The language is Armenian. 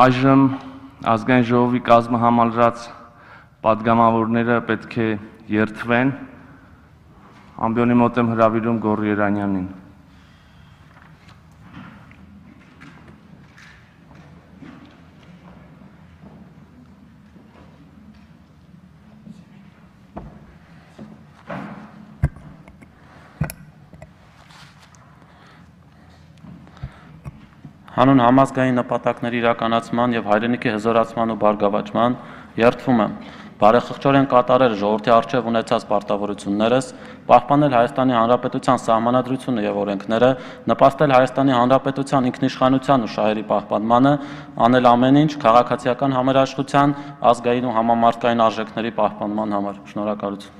Այժմ ազգային ժողովի կազմը համալրած падգամավորները պետք է երթվեն։ Ամբյոնի մոտ եմ հրավիրում Գոռ Երանյանին։ հանուն համազգային նպատակների իրականացման եւ հայրենիքի հզորացման ու բարգավաճման երթվում եմ։ Բարեխղճոր են կատարել ժողովրդի արժեվ ունեցած պարտավորություններս, պահպանել Հայաստանի Հանրապետության սահմանադրությունը եւ օրենքները, նպաստել Հայաստանի Հանրապետության ինքնիշխանության ու շահերի պահպանմանը, անել ամեն ինչ քաղաքացիական համերաշխության, ազգային ու համամարտկային արժեքների պահպանման համար։ Շնորհակալություն։